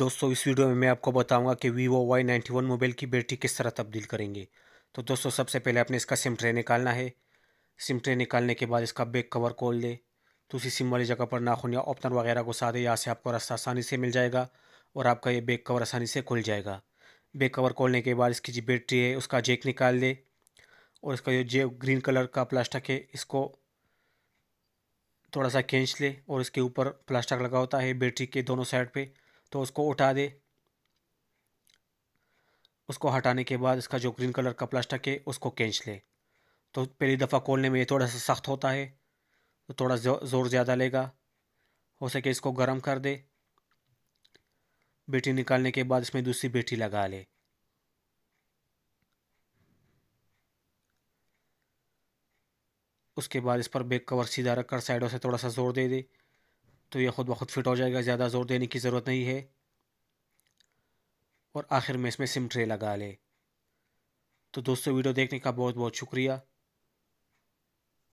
दोस्तों इस वीडियो में मैं आपको बताऊंगा कि Vivo Y ninety one mobile की बैटरी किस तरह तब्दील करेंगे तो दोस्तों सबसे पहले आपने इसका सिम ट्रे निकालना है सिम ट्रे निकालने के बाद इसका बैक कवर खोल दे तो उसी सिम वाली जगह पर नाखून या ओपनर वगैरह को साधे यहाँ से आपको रास्ता आसानी से मिल जाएगा और आपका ये बैक कवर आसानी से खुल जाएगा बैक कवर खोलने के बाद इसकी जो बैटरी है उसका जेक निकाल दे और इसका जो जे ग्रीन कलर का प्लास्टिक है इसको थोड़ा सा खींच ले और इसके ऊपर प्लास्टिक लगा होता है बैटरी के दोनों साइड पर तो उसको उठा दे उसको हटाने के बाद इसका जो ग्रीन कलर का प्लास्टिक है उसको खींच ले तो पहली दफ़ा खोलने में ये थोड़ा सा सख्त होता है तो थोड़ा ज़ोर ज़्यादा लेगा हो सके इसको गर्म कर दे बेटी निकालने के बाद इसमें दूसरी बेटी लगा ले उसके बाद इस पर बैक कवर सीधा रखकर साइडों से थोड़ा सा ज़ोर दे दे तो ये ख़ुद ब खुद फिट हो जाएगा ज़्यादा ज़ोर देने की ज़रूरत नहीं है और आखिर में इसमें सिम ट्रे लगा ले तो दोस्तों वीडियो देखने का बहुत बहुत शुक्रिया